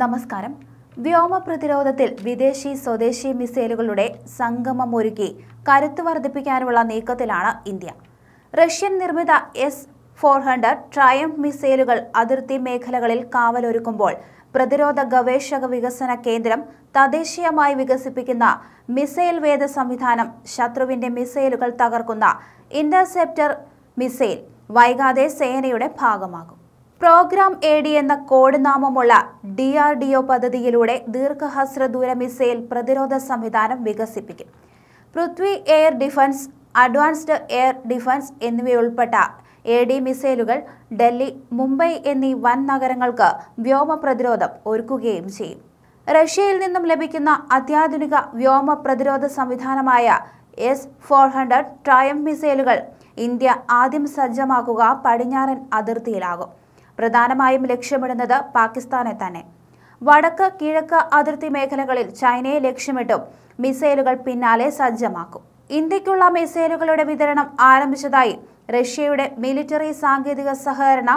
നമസ്കാരം വ്യോമ പ്രതിരോധത്തിൽ വിദേശി സ്വദേശി മിസൈലുകളുടെ സംഗമം ഒരുക്കി കരുത്ത് വർദ്ധിപ്പിക്കാനുള്ള നീക്കത്തിലാണ് ഇന്ത്യ റഷ്യൻ നിർമ്മിത എസ് ഫോർ ഹൺഡ്രഡ് ട്രയംഫ് മിസൈലുകൾ അതിർത്തി മേഖലകളിൽ കാവലൊരുക്കുമ്പോൾ പ്രതിരോധ ഗവേഷക വികസന കേന്ദ്രം തദ്ദേശീയമായി വികസിപ്പിക്കുന്ന മിസൈൽ വേദ സംവിധാനം ശത്രുവിന്റെ മിസൈലുകൾ തകർക്കുന്ന ഇന്റർസെപ്റ്റർ മിസൈൽ വൈകാതെ സേനയുടെ ഭാഗമാകും പ്രോഗ്രാം എ ഡി എന്ന കോഡ് നാമമുള്ള ഡി ആർ ഡി ഒ പദ്ധതിയിലൂടെ ദീർഘഹസ്രദൂര മിസൈൽ പ്രതിരോധ സംവിധാനം വികസിപ്പിക്കും Prithvi air defence advanced air defence എന്നിവയുൾപ്പെട്ട എ ഡി മിസൈലുകൾ ഡൽഹി മുംബൈ എന്നീ വൻ നഗരങ്ങൾക്ക് വ്യോമ പ്രതിരോധം ഒരുക്കുകയും ചെയ്യും റഷ്യയിൽ നിന്നും ലഭിക്കുന്ന അത്യാധുനിക വ്യോമ പ്രതിരോധ സംവിധാനമായ എസ് ഫോർ ഹൺഡ്രഡ് ട്രയം മിസൈലുകൾ ഇന്ത്യ ആദ്യം സജ്ജമാക്കുക പടിഞ്ഞാറൻ അതിർത്തിയിലാകും പ്രധാനമായും ലക്ഷ്യമിടുന്നത് പാകിസ്ഥാനെ തന്നെ വടക്ക് കിഴക്ക് അതിർത്തി മേഖലകളിൽ ചൈനയെ ലക്ഷ്യമിട്ടും മിസൈലുകൾ പിന്നാലെ സജ്ജമാക്കും ഇന്ത്യക്കുള്ള മിസൈലുകളുടെ വിതരണം ആരംഭിച്ചതായി റഷ്യയുടെ മിലിറ്ററി സാങ്കേതിക സഹകരണ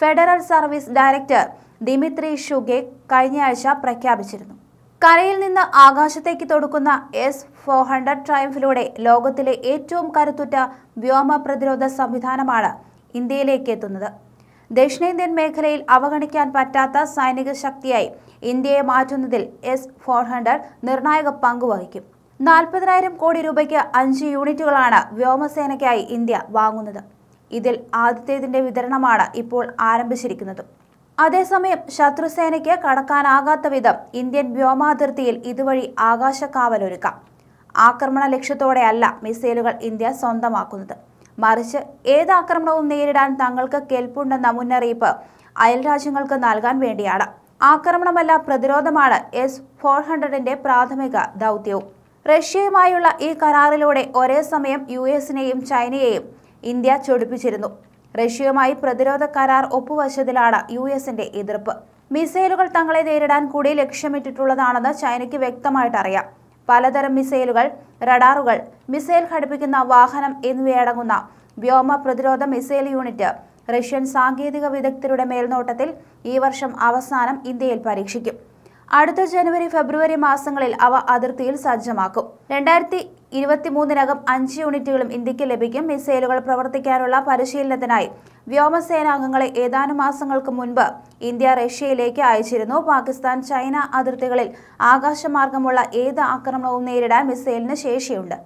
federal service director Dmitry Shugaev കഴിഞ്ഞയാഴ്ച പ്രഖ്യാപിച്ചിരുന്നു കരയിൽ നിന്ന് ആകാശത്തേക്ക് തൊടുക്കുന്ന എസ് ഫോർ ഹൺഡ്രഡ് ട്രയംഫിലൂടെ ലോകത്തിലെ ഏറ്റവും കരുത്തുറ്റ വ്യോമ പ്രതിരോധ സംവിധാനമാണ് ഇന്ത്യയിലേക്ക് എത്തുന്നത് ദക്ഷിണേന്ത്യൻ മേഖലയിൽ അവഗണിക്കാൻ പറ്റാത്ത സൈനിക ശക്തിയായി ഇന്ത്യയെ മാറ്റുന്നതിൽ എസ് ഫോർ ഹൺഡ്രഡ് നിർണായക പങ്കുവഹിക്കും നാൽപ്പതിനായിരം കോടി രൂപയ്ക്ക് അഞ്ച് യൂണിറ്റുകളാണ് വ്യോമസേനയ്ക്കായി ഇന്ത്യ വാങ്ങുന്നത് ഇതിൽ ആദ്യത്തേതിന്റെ വിതരണമാണ് ഇപ്പോൾ ആരംഭിച്ചിരിക്കുന്നത് അതേസമയം ശത്രുസേനയ്ക്ക് കടക്കാനാകാത്ത വിധം ഇന്ത്യൻ വ്യോമാതിർത്തിയിൽ ഇതുവഴി ആകാശ കാവലൊരുക്കാം ആക്രമണ ലക്ഷ്യത്തോടെയല്ല മിസൈലുകൾ ഇന്ത്യ സ്വന്തമാക്കുന്നത് മറിച്ച് ഏത് ആക്രമണവും നേരിടാൻ തങ്ങൾക്ക് കെൽപ്പുണ്ടെന്ന മുന്നറിയിപ്പ് അയൽരാജ്യങ്ങൾക്ക് നൽകാൻ വേണ്ടിയാണ് ആക്രമണമല്ല പ്രതിരോധമാണ് എസ് ഫോർ ഹൺഡ്രഡിന്റെ പ്രാഥമിക ദൗത്യവും റഷ്യയുമായുള്ള ഈ കരാറിലൂടെ ഒരേ സമയം യു എസിനെയും ചൈനയെയും ഇന്ത്യ ചൊടിപ്പിച്ചിരുന്നു റഷ്യയുമായി പ്രതിരോധ കരാർ ഒപ്പുവച്ചതിലാണ് യു എസിന്റെ എതിർപ്പ് മിസൈലുകൾ തങ്ങളെ നേരിടാൻ കൂടി ലക്ഷ്യമിട്ടിട്ടുള്ളതാണെന്ന് ചൈനയ്ക്ക് വ്യക്തമായിട്ടറിയാം പലതരം മിസൈലുകൾ റഡാറുകൾ മിസൈൽ ഘടിപ്പിക്കുന്ന വാഹനം എന്നിവയടങ്ങുന്ന വ്യോമ പ്രതിരോധ മിസൈൽ യൂണിറ്റ് റഷ്യൻ സാങ്കേതിക വിദഗ്ധരുടെ മേൽനോട്ടത്തിൽ ഈ വർഷം അവസാനം ഇന്ത്യയിൽ പരീക്ഷിക്കും അടുത്ത ജനുവരി ഫെബ്രുവരി മാസങ്ങളിൽ അവ അതിർത്തിയിൽ സജ്ജമാക്കും രണ്ടായിരത്തി ഇരുപത്തിമൂന്നിനകം അഞ്ച് യൂണിറ്റുകളും ഇന്ത്യക്ക് ലഭിക്കും മിസൈലുകൾ പ്രവർത്തിക്കാനുള്ള പരിശീലനത്തിനായി വ്യോമസേനാംഗങ്ങളെ ഏതാനും മാസങ്ങൾക്ക് മുൻപ് ഇന്ത്യ റഷ്യയിലേക്ക് അയച്ചിരുന്നു പാകിസ്ഥാൻ ചൈന അതിർത്തികളിൽ ആകാശമാർഗമുള്ള ഏത് ആക്രമണവും നേരിടാൻ മിസൈലിന് ശേഷിയുണ്ട്